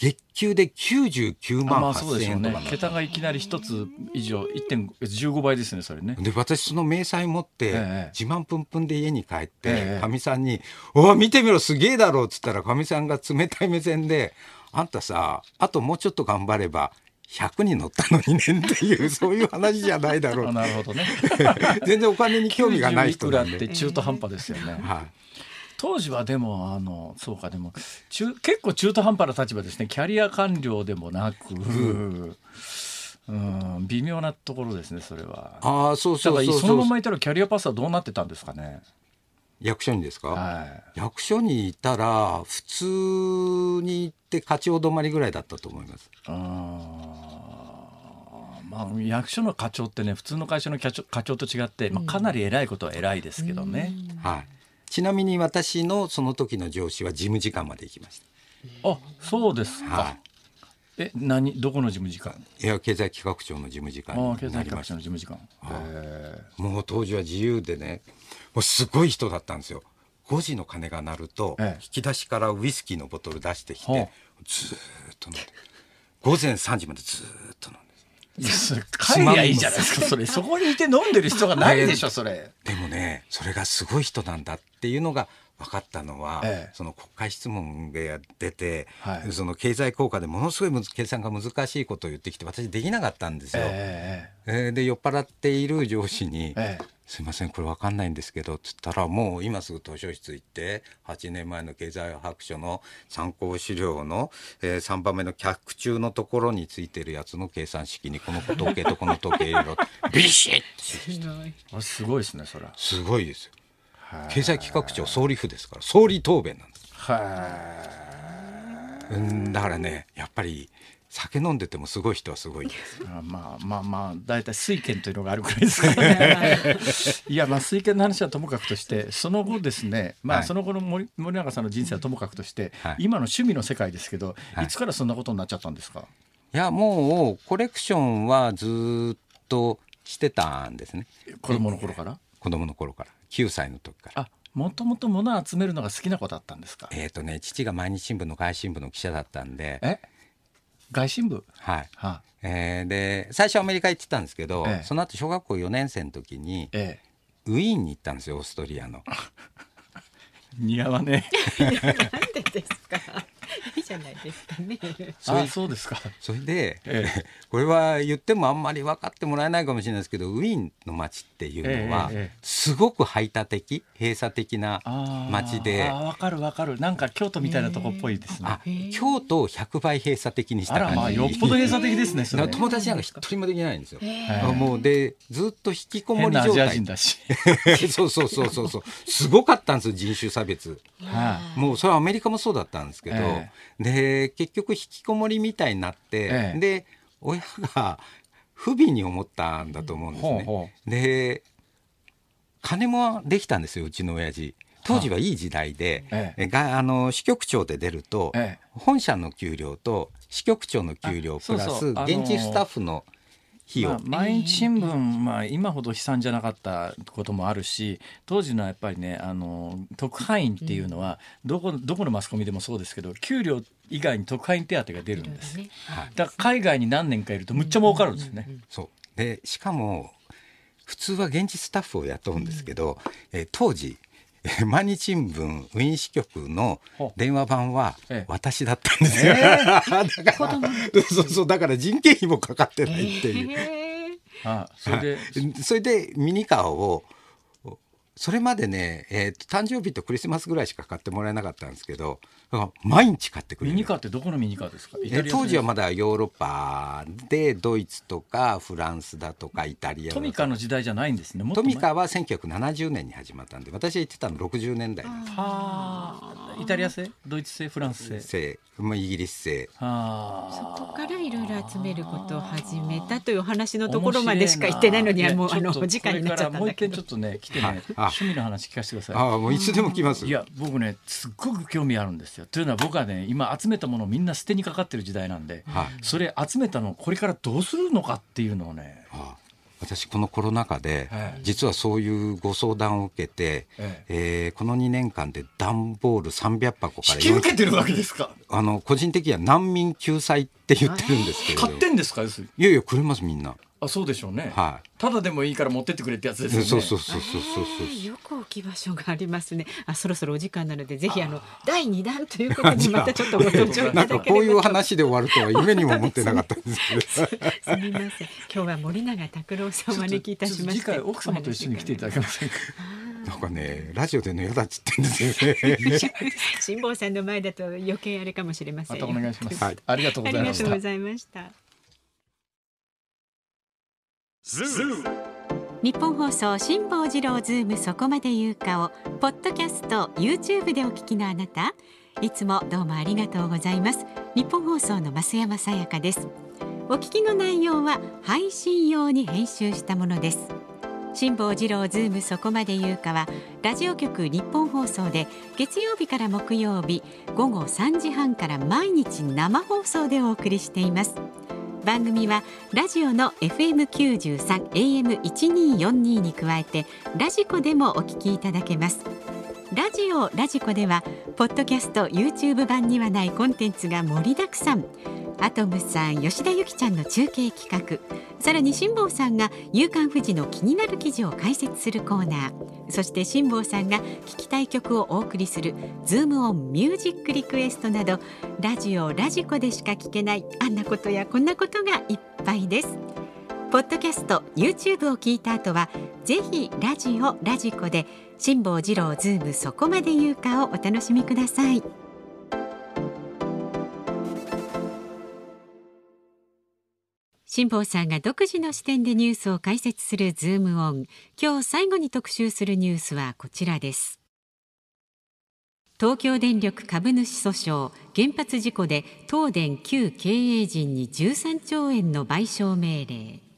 月給で99万8000円とか、ね、桁がいきなり1つ以上1.15倍ですねそれねで私その明細持って、ええ、自慢ぷんぷんで家に帰ってかみ、え、さんに「お見てみろすげえだろ」っつったらかみさんが冷たい目線で「あんたさあともうちょっと頑張れば100に乗ったのにねんっていう そういう話じゃないだろうなるほどね 全然お金に興味がない人なんで中途半端ですよね、はい当時はでもあのそうかでも中結構中途半端な立場ですねキャリア官僚でもなく。うん微妙なところですねそれはああそうそうそうそのままいたらキャリアパスはどうなってたんですかね役所にですか、はい、役所にいたら普通に行って課長止まりぐらいだったと思いますあまあ役所の課長ってね普通の会社の課長課長と違って、まあ、かなり偉いことは偉いですけどね、はいちなみに私のその時の上司は事務次官まで行きました。あ、そうですか。はい、え、何どこの事務次官？いや経済企画庁の事務次官経済企画庁の事務次官。もう当時は自由でね、もうすごい人だったんですよ。5時の鐘が鳴ると、引き出しからウイスキーのボトル出してきて、はあ、ずっと飲んで午前3時までずっと飲んでいやそ帰りゃいいじゃないですかそれそこにいて飲んでる人がないでしょそれ、でもねそれがすごい人なんだっていうのが分かったのは、ええ、その国会質問で出て、はい、その経済効果でものすごい計算が難しいことを言ってきて私できなかったんですよ。ええで酔っ払っている上司に、ええすいませんこれ分かんないんですけど」っつったらもう今すぐ図書室行って8年前の経済白書の参考資料の、えー、3番目の客中のところについてるやつの計算式にこの時計とこの時計入れろビシッあすごいですねそれすごいですよ経済企画庁総理府ですから総理答弁なんですはいうん、だからねやっぱり酒飲んでてもすごい人はすごいです。あまあまあまあ大体水拳というのがあるくらいですからね。いやまあ水拳の話はともかくとしてその後ですねまあその後の森,、森永さんの人生はともかくとして、はい、今の趣味の世界ですけど、はい、いつからそんなことになっちゃったんですかいやもうコレクションはずっとしてたんですね。子供の頃から子供の頃から9歳の時から。あもともと物を集めるのが好きな子だったんですかえっ、とね父が毎日新聞の外信部の記者だったんで。え外信部はい、はえー、で最初アメリカ行ってたんですけど、ええ、その後小学校4年生の時に、ええ、ウィーンに行ったんですよオーストリアの 似合わねえ なんでですか いいじゃないですかね。あ、そうですか。それで、ええ、これは言ってもあんまり分かってもらえないかもしれないですけど、ウィーンの街っていうのは、すごく排他的、閉鎖的な街で。わかるわかる。なんか京都みたいなとこっぽいですね。京都を100倍閉鎖的にした感じ。まあ、よっぽど閉鎖的ですね。友達なんか一人もできないんですよ。もうで、ずっと引きこもり状態。そうそうそうそうそう。すごかったんです人種差別。もうそれはアメリカもそうだったんですけど、で結局引きこもりみたいになって、で親が不憫に思ったんだと思うんですね。ほうほうで金もできたんですようちの親父。当時はいい時代で、ええ、があの支局長で出ると、ええ、本社の給料と支局長の給料プラス現地スタッフの、あのー日を、まあ、毎日新聞、まあ、今ほど悲惨じゃなかったこともあるし当時のやっぱりねあの特派員っていうのは、どこどこのマスコミでもそうですけど給料以外に特派員手当が出るんです、ね、だから海外に何年かいるとむっちゃ儲かるんですよね。そうでしかも普通は現地スタッフを雇うんですけど、うん、えー、当時毎日新聞ウィーン支局の電話番は私だったんですよ、だからそうそうだから人件費もかかってないっていう、あそれでそれでミニカーをそれまでね、えーと、誕生日とクリスマスぐらいしか買ってもらえなかったんですけど、毎日買ってくれる。ミニカーってどこのミニカーですか当時はまだヨーロッパで、ドイツとかフランスだとかイタリアトミカの時代じゃないんですね。トミカは1970年に始まったんで、私は行ってたの60年代なんではイタリア製、ドイツ製、フランス製。製イギリス製。はそこからいろいろ集めることを始めたというお話のところまでしか行ってないのにもうあの時間になっちゃったんだけど。もう一回ちょっとね来てね。はい趣味の話聞かせてください。ああ、もういつでも来ます。いや、僕ね、すっごく興味あるんですよ。というのは、僕はね、今集めたもの、みんな捨てにかかってる時代なんで。はい、それ集めたの、これからどうするのかっていうのをね。ああ私このコロナ禍で、実はそういうご相談を受けて、ええこの2年間で段ボール300箱から引きてるわけですかあの個人的には難民救済って言ってるんですけど買ってんですかいやいやくれますみんなあそうでしょうね、はい、ただでもいいから持ってってくれってやつですねそうそうそうそうそうそうよく置き場所がありますねあそろそろお時間なのでぜひあの第二弾ということにまたちょっとご登場いただければなんかこういう話で終わるとは夢にも思ってなかったんです すみません今日は森永拓郎さんを招きいたしまし次回奥様と一緒に来ていただけませんかなんかねラジオでの嫌だっつってんですよね 辛坊さんの前だと余計あれかもしれませんまお願いします、はい、ありがとうございました日本放送辛坊治郎ズームそこまで言うかをポッドキャスト YouTube でお聞きのあなたいつもどうもありがとうございます日本放送の増山さやかですお聞きの内容は配信用に編集したものです辛坊治郎ズームそこまで言うかはラジオ局日本放送で月曜日から木曜日午後3時半から毎日生放送でお送りしています番組はラジオの f m 九十三 a m 一二四二に加えてラジコでもお聞きいただけますラジオラジコではポッドキャスト YouTube 版にはないコンテンツが盛りだくさんアトムさん吉田由紀ちゃんの中継企画さらに辛坊さんが「夕刊富士」の気になる記事を解説するコーナーそして辛坊さんが聴きたい曲をお送りする「ズームオンミュージックリクエスト」などラジオラジコでしか聞けないあんなことやこんなことがいっぱいです。ポッドキャスト YouTube を聞いた後はぜひラジオラジコで辛坊治郎ズームそこまで言うかをお楽しみください。辛坊さんが独自の視点でニュースを解説するズームオン。今日最後に特集するニュースはこちらです。東京電力株主訴訟原発事故で東電旧経営陣に13兆円の賠償命令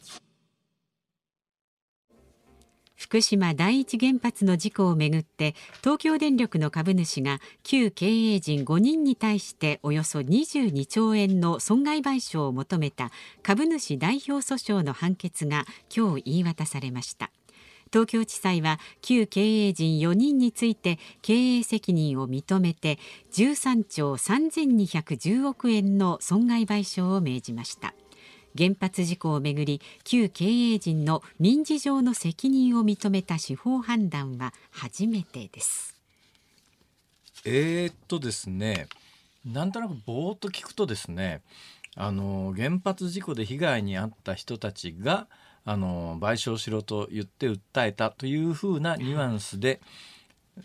福島第一原発の事故をめぐって東京電力の株主が旧経営陣5人に対しておよそ22兆円の損害賠償を求めた株主代表訴訟の判決が今日言い渡されました東京地裁は旧経営陣4人について経営責任を認めて13兆3210億円の損害賠償を命じました原発事故をめぐり旧経営陣の民事上の責任を認めた司法判断は初めてです。えー、っとですねなんとなくぼーっと聞くとですねあの原発事故で被害に遭った人たちがあの賠償しろと言って訴えたというふうなニュアンスで、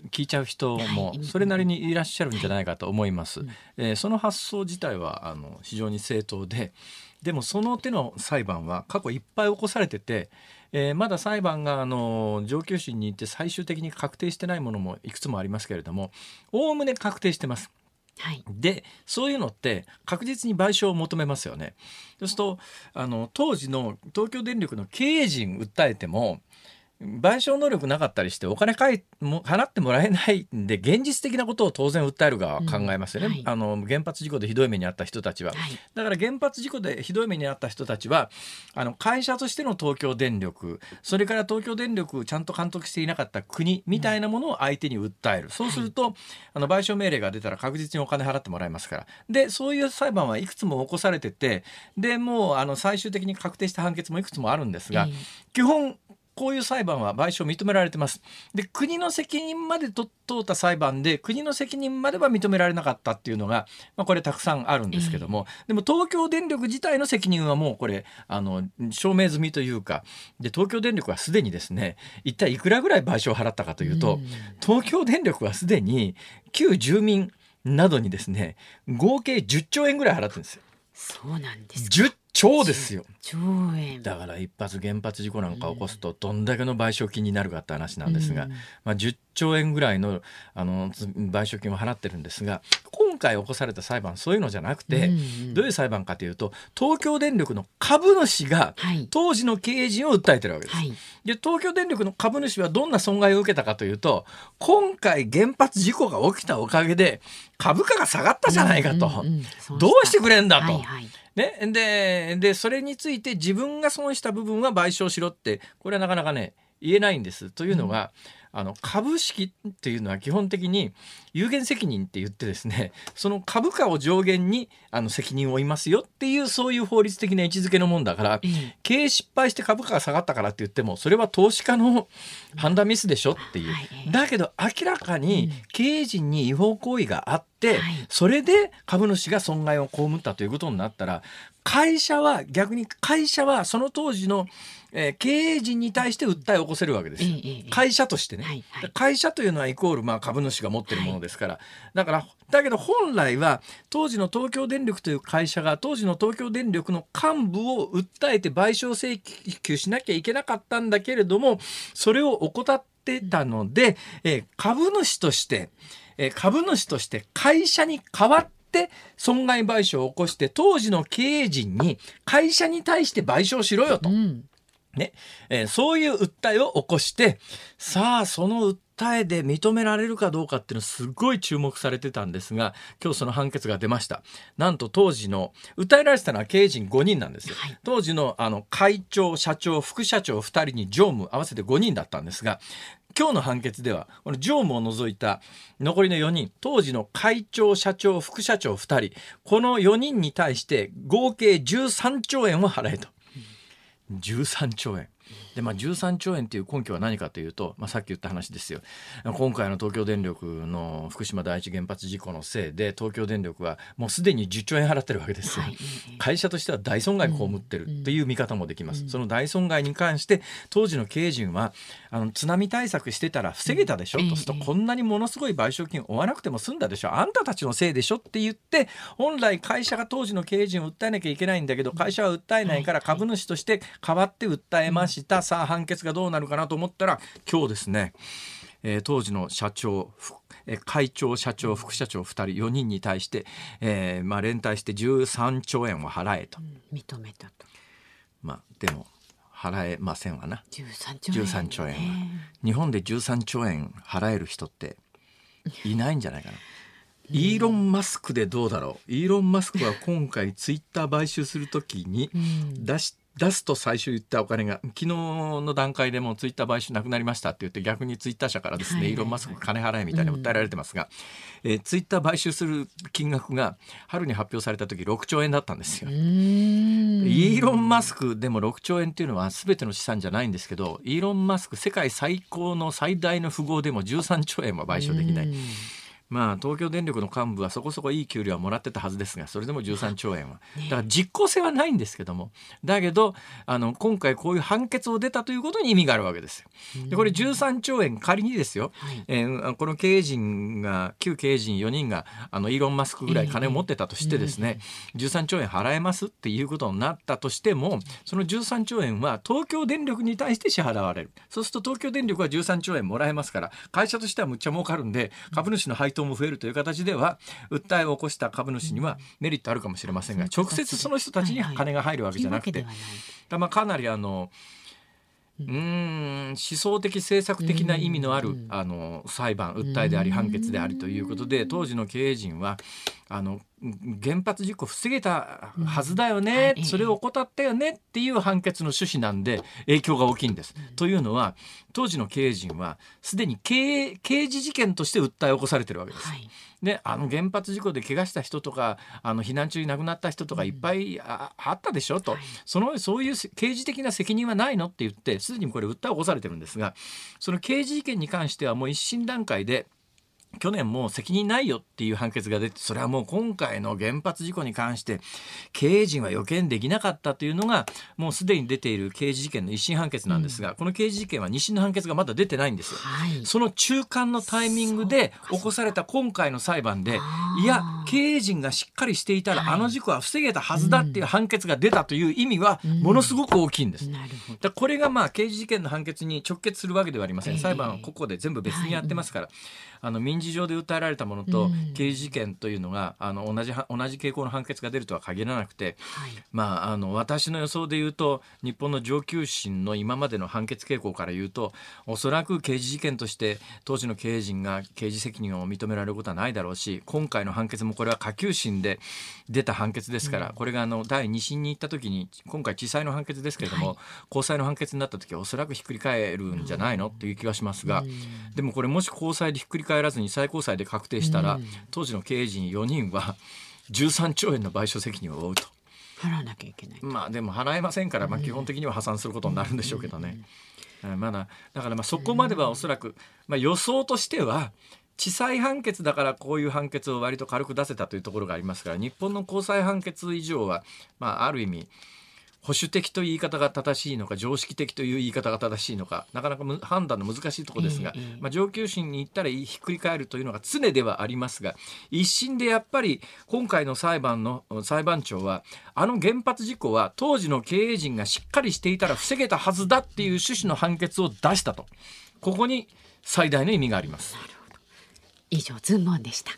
聞いちゃう人もそれなりにいらっしゃるんじゃないかと思います。えー、その発想自体はあの非常に正当で、でもその手の裁判は過去いっぱい起こされてて、えー、まだ裁判があの上級審に行って最終的に確定してないものもいくつもありますけれどもおおむね確定してます。はい、でそういうのって確実に賠償を求めますよね。そうするとあの当時の東京電力の経営陣訴えても賠償能力なかったりしてお金かいも払ってもらえないんで現実的なことを当然訴えるが考えますよね、うんはい、あの原発事故でひどい目に遭った人たちは、はい、だから原発事故でひどい目に遭った人たちはあの会社としての東京電力それから東京電力ちゃんと監督していなかった国みたいなものを相手に訴える、そうすると、はい、あの賠償命令が出たら確実にお金払ってもらえますからでそういう裁判はいくつも起こされててでもうあの最終的に確定した判決もいくつもあるんですが、基本こういう裁判は賠償認められてます。で、国の責任までと通った裁判で、国の責任までは認められなかったっていうのが、まあ、これたくさんあるんですけども、でも東京電力自体の責任はもうこれ、あの、証明済みというか、で、東京電力はすでにですね、一体いくらぐらい賠償を払ったかというと、東京電力はすでに旧住民などにですね、合計10兆円ぐらい払ってるんですよ。そうなんです超ですよ兆円だから一発原発事故なんか起こすとどんだけの賠償金になるかって話なんですが、うん、まあ、10兆円ぐらいのあの賠償金を払ってるんですが今回起こされた裁判そういうのじゃなくて、うん、どういう裁判かというと東京電力の株主が当時の経営陣を訴えてるわけです。はい、で東京電力の株主はどんな損害を受けたかというと今回原発事故が起きたおかげで株価が下がったじゃないかと、うんうんうん、どうしてくれんだと。はいはいね、ででそれについて自分が損した部分は賠償しろってこれはなかなかね言えないんですというのが、あの株式っていうのは基本的に有限責任って言ってですね その株価を上限にあの責任を負いますよっていうそういう法律的な位置づけのもんだから、経営失敗して株価が下がったからって言ってもそれは投資家の判断ミスでしょっていう。だけど明らかに経営陣に違法行為があって、それで株主が損害を被ったということになったら会社は逆に会社はその当時のえー、経営陣に対して訴えを起こせるわけですよ、会社としてね、はいはい、会社というのはイコール、まあ、株主が持ってるものですから、はい、だからだけど本来は当時の東京電力という会社が当時の東京電力の幹部を訴えて賠償請求しなきゃいけなかったんだけれどもそれを怠ってたので、えー、株主として、えー、株主として会社に代わって損害賠償を起こして当時の経営陣に会社に対して賠償しろよと。うんねえー、そういう訴えを起こしてさあその訴えで認められるかどうかっていうのすごい注目されてたんですが今日その判決が出ましたなんと当時の訴えられてたのは経営陣5人なんですよ、はい、当時のあの会長社長副社長2人に常務合わせて5人だったんですが今日の判決ではこの常務を除いた残りの4人当時の会長社長副社長2人この4人に対して合計13兆円を払えと。13兆円で、まあ、13兆円っていう根拠は何かというと、まあ、さっき言った話ですよ今回の東京電力の福島第一原発事故のせいで東京電力はもうすでに10兆円払ってるわけですよ、はい、会社としては大損害被ってるという見方もできます、うんうん、その大損害に関して当時の経営陣はあの津波対策してたら防げたでしょ、うん、とするとこんなにものすごい賠償金負わなくても済んだでしょあんたたちのせいでしょって言って本来会社が当時の経営陣を訴えなきゃいけないんだけど会社は訴えないから株主として代わって訴えましたさあ判決がどうなるかなと思ったら今日ですね、えー、当時の社長会長社長副社長2人4人に対して、えーまあ、連帯して13兆円を払えと、うん、認めたと。まあ、でも払えませんわな13兆円、ね、13兆円は日本で13兆円払える人って いないんじゃないかな。イーロン・マスクでどうだろうイーロン・マスクは今回ツイッター買収するときに出し出すと最終言ったお金が昨日の段階でもうツイッター買収なくなりましたって言って逆にツイッター社からですね、はい、イーロン・マスク金払えみたいに訴えられてますが、うん、えー、ツイッター買収する金額が春に発表された時6兆円だったんですよ。イーロン・マスクでも6兆円っていうのは全ての資産じゃないんですけどイーロン・マスク世界最高の最大の富豪でも13兆円は買収できない。まあ、東京電力の幹部はそこそこいい給料はもらってたはずですがそれでも13兆円はだから実効性はないんですけどもだけどあの今回こういう判決を出たということに意味があるわけですよ。でこれ13兆円仮にですよ、えー、この経営陣が旧経営陣4人があのイーロン・マスクぐらい金を持ってたとしてですね、13兆円払えますっていうことになったとしてもその13兆円は東京電力に対して支払われるそうすると東京電力は13兆円もらえますから会社としてはむっちゃ儲かるんで株主の配当人も増えるという形では訴えを起こした株主にはメリットあるかもしれませんが直接その人たちに金が入るわけじゃなくてかなりあのうん思想的政策的な意味のある、あの裁判訴えであり判決でありということで当時の経営陣はあの原発事故防げたはずだよね、うんはい、それを怠ったよねっていう判決の趣旨なんで影響が大きいんです。うん、というのは当時の経営陣はすでに刑事事件として訴え起こされてるわけです。はいであの原発事故で怪我した人とかあの避難中に亡くなった人とかいっぱいあ,、ったでしょと、そのそういう刑事的な責任はないのって言ってすでにこれ訴え起こされてるんですがその刑事事件に関してはもう一審段階で去年も責任ないよっていう判決が出てそれはもう今回の原発事故に関して経営陣は予見できなかったというのがもうすでに出ている刑事事件の一審判決なんですが、うん、この刑事事件は二審の判決がまだ出てないんですよ、はい、その中間のタイミングで起こされた今回の裁判でいや経営陣がしっかりしていたら、はい、あの事故は防げたはずだっていう判決が出たという意味はものすごく大きいんです。だこれがまあ刑事事件の判決に直結するわけではありません、裁判はここで全部別にやってますから、はい、あの民事上で訴えられたものと刑事事件というのがあの同じ同じ傾向の判決が出るとは限らなくて、はい、まああの私の予想で言うと日本の上級審の今までの判決傾向から言うとおそらく刑事事件として当時の経営陣が刑事責任を認められることはないだろうし今回のの判決もこれは下級審で出た判決ですから、これがあの第2審に行った時に今回地裁の判決ですけれども、高裁の判決になった時はおそらくひっくり返るんじゃないのという気がしますが、でもこれもし高裁でひっくり返らずに最高裁で確定したら、当時の経営陣4人は13兆円の賠償責任を負うと。払わなきゃいけないまあでも払えませんから、まあ、基本的には破産することになるんでしょうけどね。まだだからまあそこまではおそらく、まあ、予想としては地裁判決だからこういう判決を割と軽く出せたというところがありますから日本の高裁判決以上は、まあ、ある意味保守的という言い方が正しいのか常識的という言い方が正しいのかなかなか判断の難しいところですが、まあ、上級審に行ったらひっくり返るというのが常ではありますが一審でやっぱり今回の裁判の裁判長はあの原発事故は当時の経営陣がしっかりしていたら防げたはずだっていう趣旨の判決を出したとここに最大の意味があります。以上ズームオンでした